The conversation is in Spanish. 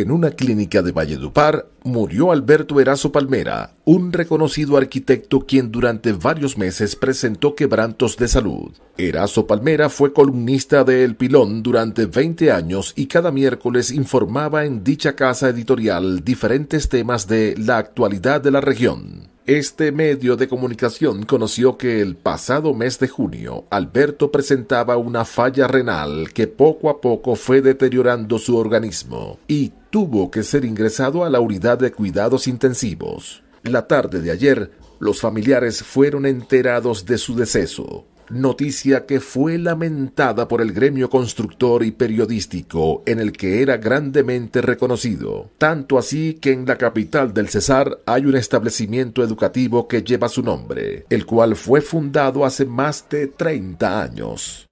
En una clínica de Valledupar murió Alberto Erazo Palmera, un reconocido arquitecto quien durante varios meses presentó quebrantos de salud. Erazo Palmera fue columnista de El Pilón durante 20 años y cada miércoles informaba en dicha casa editorial diferentes temas de la actualidad de la región. Este medio de comunicación conoció que el pasado mes de junio Alberto presentaba una falla renal que poco a poco fue deteriorando su organismo y tuvo que ser ingresado a la unidad de cuidados intensivos. La tarde de ayer, los familiares fueron enterados de su deceso noticia que fue lamentada por el gremio constructor y periodístico en el que era grandemente reconocido, tanto así que en la capital del Cesar hay un establecimiento educativo que lleva su nombre, el cual fue fundado hace más de 30 años.